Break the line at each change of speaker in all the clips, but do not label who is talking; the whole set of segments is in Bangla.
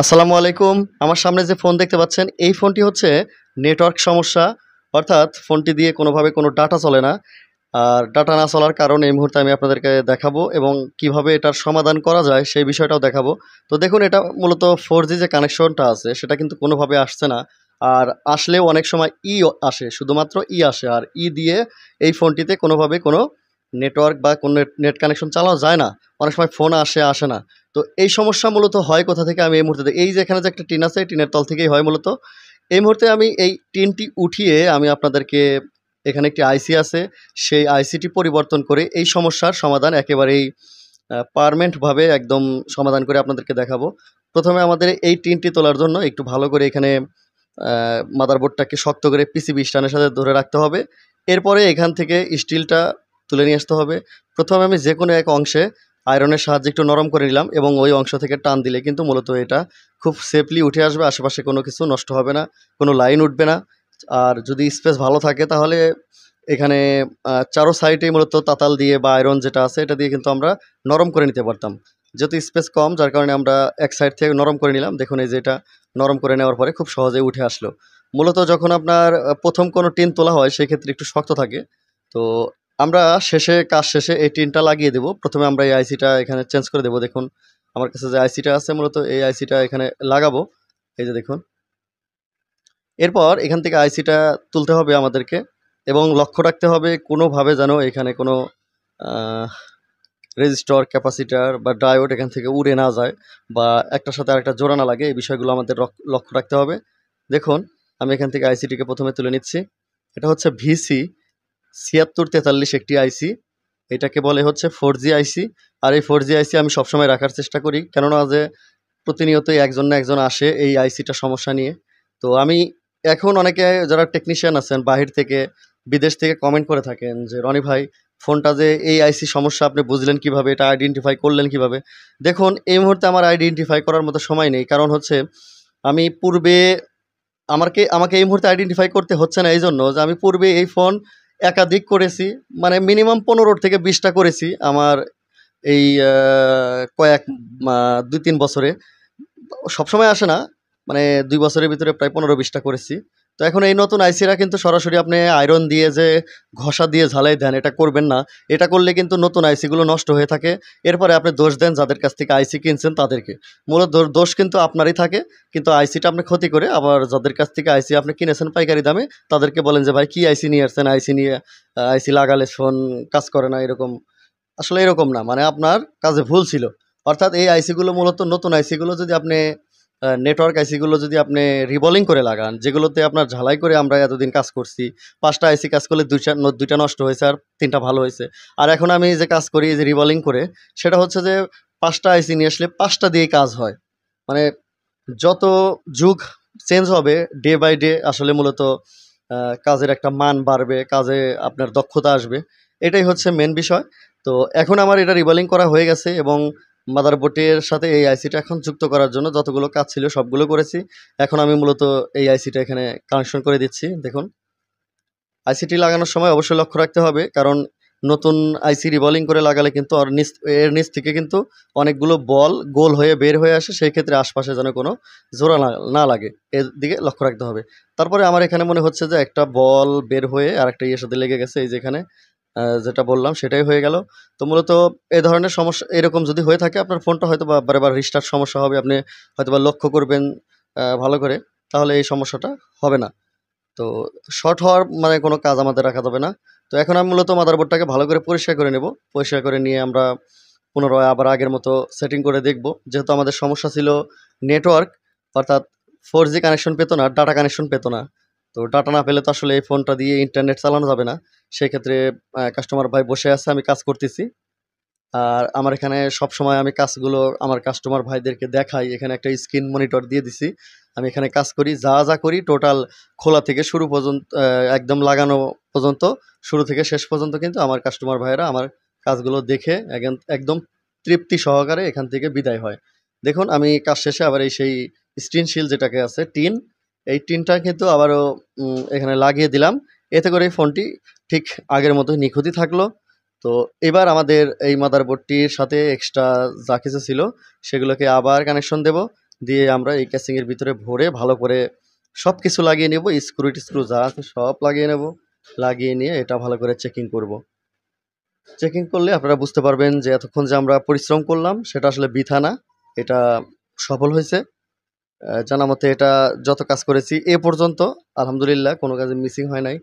আসসালামু আলাইকুম আমার সামনে যে ফোন দেখতে পাচ্ছেন এই ফোনটি হচ্ছে নেটওয়ার্ক সমস্যা অর্থাৎ ফোনটি দিয়ে কোনোভাবে কোনো ডাটা চলে না আর ডাটা না চলার কারণে এই মুহূর্তে আমি আপনাদেরকে দেখাবো এবং কিভাবে এটার সমাধান করা যায় সেই বিষয়টাও দেখাবো তো দেখুন এটা মূলত ফোর যে কানেকশনটা আছে সেটা কিন্তু কোনোভাবে আসছে না আর আসলেও অনেক সময় ই e আসে শুধুমাত্র ই e আসে আর ই e দিয়ে এই ফোনটিতে কোনোভাবে কোনো নেটওয়ার্ক বা কোনো নেট কানেকশন চালানো যায় না অনেক সময় ফোন আসে আসে না তো এই সমস্যা মূলত হয় কোথা থেকে আমি এই মুহূর্তে এই যে এখানে যে একটা টিন আছে এই টিনের তল থেকেই হয় মূলত এই মুহূর্তে আমি এই টিনটি উঠিয়ে আমি আপনাদেরকে এখানে একটি আইসি আছে সেই আইসিটি পরিবর্তন করে এই সমস্যার সমাধান একেবারেই পারমেন্টভাবে একদম সমাধান করে আপনাদেরকে দেখাবো প্রথমে আমাদের এই টিনটি তোলার জন্য একটু ভালো করে এখানে মাদারবোর্ডটাকে শক্ত করে পিসিবি স্টানের সাথে ধরে রাখতে হবে এরপরে এখান থেকে স্টিলটা তুলে নিয়ে আসতে হবে প্রথমে আমি যে কোনো এক অংশে আয়রনের সাহায্যে একটু নরম করে নিলাম এবং ওই অংশ থেকে টান দিলে কিন্তু মূলত এটা খুব সেফলি উঠে আসবে আশেপাশে কোনো কিছু নষ্ট হবে না কোনো লাইন উঠবে না আর যদি স্পেস ভালো থাকে তাহলে এখানে চারো সাইডে মূলত তাতাল দিয়ে বা আয়রন যেটা আছে এটা দিয়ে কিন্তু আমরা নরম করে নিতে পারতাম যেহেতু স্পেস কম যার কারণে আমরা এক সাইড থেকে নরম করে নিলাম দেখুন এই যে এটা নরম করে নেওয়ার পরে খুব সহজে উঠে আসলো মূলত যখন আপনার প্রথম কোনো টিন তোলা হয় সেক্ষেত্রে একটু শক্ত থাকে তো আমরা শেষে কাজ শেষে এই টিনটা লাগিয়ে দেব প্রথমে আমরা এই আইসিটা এখানে চেঞ্জ করে দেব দেখুন আমার কাছে যে আইসিটা আছে মূলত এই আইসিটা এখানে লাগাবো এই যে দেখুন এরপর এখান থেকে আইসিটা তুলতে হবে আমাদেরকে এবং লক্ষ্য রাখতে হবে কোনোভাবে যেন এখানে কোনো রেজিস্টর ক্যাপাসিটার বা ডায়োড এখান থেকে উড়ে না যায় বা একটার সাথে আরেকটা জোড়া না লাগে এই বিষয়গুলো আমাদের লক্ষ্য রাখতে হবে দেখুন আমি এখান থেকে আইসিটিকে প্রথমে তুলে নিচ্ছি এটা হচ্ছে ভিসি ছিয়াত্তর তেতাল্লিশ একটি আইসি এটাকে বলে হচ্ছে ফোর জি আইসি আর এই ফোর জি আইসি আমি সবসময় রাখার চেষ্টা করি কেননা যে প্রতিনিয়তই একজন না একজন আসে এই আইসিটা সমস্যা নিয়ে তো আমি এখন অনেকে যারা টেকনিশিয়ান আছেন বাহির থেকে বিদেশ থেকে কমেন্ট করে থাকেন যে রনি ভাই ফোনটা যে এই আইসি সমস্যা আপনি বুঝলেন কিভাবে এটা আইডেন্টিফাই করলেন কিভাবে দেখুন এই মুহুর্তে আমার আইডেন্টিফাই করার মতো সময় নেই কারণ হচ্ছে আমি পূর্বে আমাকে আমাকে এই মুহূর্তে আইডেন্টিফাই করতে হচ্ছে না এই জন্য যে আমি পূর্বে এই ফোন একাধিক করেছি মানে মিনিমাম পনেরো থেকে বিশটা করেছি আমার এই কয়েক দুই তিন বছরে সবসময় আসে না মানে দুই বছরের ভিতরে প্রায় পনেরো বিশটা করেছি তো এখন এই নতুন আইসিরা কিন্তু সরাসরি আপনি আয়রন দিয়ে যে ঘষা দিয়ে ঝালাই দেন এটা করবেন না এটা করলে কিন্তু নতুন আইসিগুলো নষ্ট হয়ে থাকে এরপরে আপনি দোষ দেন যাদের কাছ থেকে আইসি কিনছেন তাদেরকে মূলত দোষ কিন্তু আপনারই থাকে কিন্তু আইসিটা আপনি ক্ষতি করে আবার যাদের কাছ থেকে আইসি আপনি কিনেছেন পাইকারি দামে তাদেরকে বলেন যে ভাই কী আইসি নিয়ে আসছেন আইসি নিয়ে আইসি লাগালে ফোন কাজ করে না এরকম আসলে এরকম না মানে আপনার কাজে ভুল ছিল অর্থাৎ এই আইসিগুলো মূলত নতুন আইসিগুলো যদি আপনি নেটওয়ার্ক আইসিগুলো যদি আপনি রিবলিং করে লাগান যেগুলোতে আপনার ঝালাই করে আমরা এতদিন কাজ করছি পাঁচটা আইসি কাজ করলে দুইটা দুইটা নষ্ট হয়েছে আর তিনটা ভালো হয়েছে আর এখন আমি যে কাজ করি যে রিবলিং করে সেটা হচ্ছে যে পাঁচটা আইসি নিয়ে আসলে পাঁচটা দিয়ে কাজ হয় মানে যত যুগ চেঞ্জ হবে ডে বাই ডে আসলে মূলত কাজের একটা মান বাড়বে কাজে আপনার দক্ষতা আসবে এটাই হচ্ছে মেন বিষয় তো এখন আমার এটা রিবলিং করা হয়ে গেছে এবং মাদারবোর্ডের সাথে এই আইসিটা এখন যুক্ত করার জন্য যতগুলো কাজ ছিল সবগুলো করেছি এখন আমি মূলত এই আইসিটা এখানে কানেকশন করে দিচ্ছি দেখুন আইসিটি লাগানোর সময় অবশ্যই লক্ষ্য রাখতে হবে কারণ নতুন আইসি রিবলিং করে লাগালে কিন্তু আর নিচ এর নিচ থেকে কিন্তু অনেকগুলো বল গোল হয়ে বের হয়ে আসে সেই ক্ষেত্রে আশপাশে যেন কোনো জোড়া না লাগে এর দিকে লক্ষ্য রাখতে হবে তারপরে আমার এখানে মনে হচ্ছে যে একটা বল বের হয়ে আর একটা ইয়ের সাথে লেগে গেছে এই যেখানে যেটা বললাম সেটাই হয়ে গেল তো মূলত এ ধরনের সমস্যা এরকম যদি হয়ে থাকে আপনার ফোনটা হয়তো বা বার রিস্টার্ট সমস্যা হবে আপনি হয়তো বা লক্ষ্য করবেন ভালো করে তাহলে এই সমস্যাটা হবে না তো শর্ট হওয়ার মানে কোনো কাজ আমাদের রাখা যাবে না তো এখন আমি মূলত মাদারবোর্ডটাকে ভালো করে পরিষ্কার করে নেব পরিষ্কার করে নিয়ে আমরা পুনরায় আবার আগের মতো সেটিং করে দেখব যেহেতু আমাদের সমস্যা ছিল নেটওয়ার্ক অর্থাৎ ফোর জি কানেকশন পেতো না ডাটা কানেকশন পেতো না তো ডাটা না পেলে তো আসলে এই ফোনটা দিয়ে ইন্টারনেট চালানো যাবে না সেক্ষেত্রে কাস্টমার ভাই বসে আছে আমি কাজ করতেছি আর আমার এখানে সব সময় আমি কাজগুলো আমার কাস্টমার ভাইদেরকে দেখাই এখানে একটা স্ক্রিন মনিটর দিয়ে দিছি আমি এখানে কাজ করি যা যা করি টোটাল খোলা থেকে শুরু পর্যন্ত একদম লাগানো পর্যন্ত শুরু থেকে শেষ পর্যন্ত কিন্তু আমার কাস্টমার ভাইয়েরা আমার কাজগুলো দেখে একদম তৃপ্তি সহকারে এখান থেকে বিদায় হয় দেখুন আমি কাজ শেষে আবার এই সেই স্ক্রিনশিল যেটাকে আছে টিন এই টিনটা কিন্তু আবারও এখানে লাগিয়ে দিলাম এতে করে ফোনটি ঠিক আগের মতো নিখুঁতই থাকলো তো এবার আমাদের এই মাদারবোর্ডটির সাথে এক্সট্রা যা কিছু ছিল সেগুলোকে আবার কানেকশন দেব দিয়ে আমরা এই ক্যাসিংয়ের ভিতরে ভরে ভালো করে সব কিছু লাগিয়ে নেব স্ক্রু টিস্ক্রু যা আছে সব লাগিয়ে নেব লাগিয়ে নিয়ে এটা ভালো করে চেকিং করব। চেকিং করলে আপনারা বুঝতে পারবেন যে এতক্ষণ যে আমরা পরিশ্রম করলাম সেটা আসলে বিথা না এটা সফল হয়েছে জানা মতে এটা যত কাজ করেছি এ পর্যন্ত আলহামদুলিল্লাহ কোনো কাজে মিসিং হয় নাই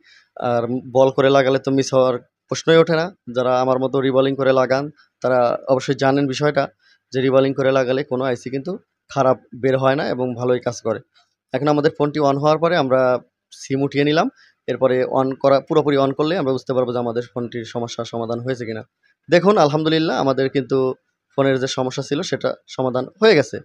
আর বল করে লাগালে তো মিস হওয়ার প্রশ্নই ওঠে না যারা আমার মতো রিবলিং করে লাগান তারা অবশ্যই জানেন বিষয়টা যে রিবলিং করে লাগালে কোনো আইসি কিন্তু খারাপ বের হয় না এবং ভালোই কাজ করে এখন আমাদের ফোনটি অন হওয়ার পরে আমরা সিম উঠিয়ে নিলাম এরপরে অন করা পুরোপুরি অন করলে আমরা বুঝতে পারবো যে আমাদের ফোনটির সমস্যার সমাধান হয়েছে কিনা দেখুন আলহামদুলিল্লাহ আমাদের কিন্তু ফোনের যে সমস্যা ছিল সেটা সমাধান হয়ে গেছে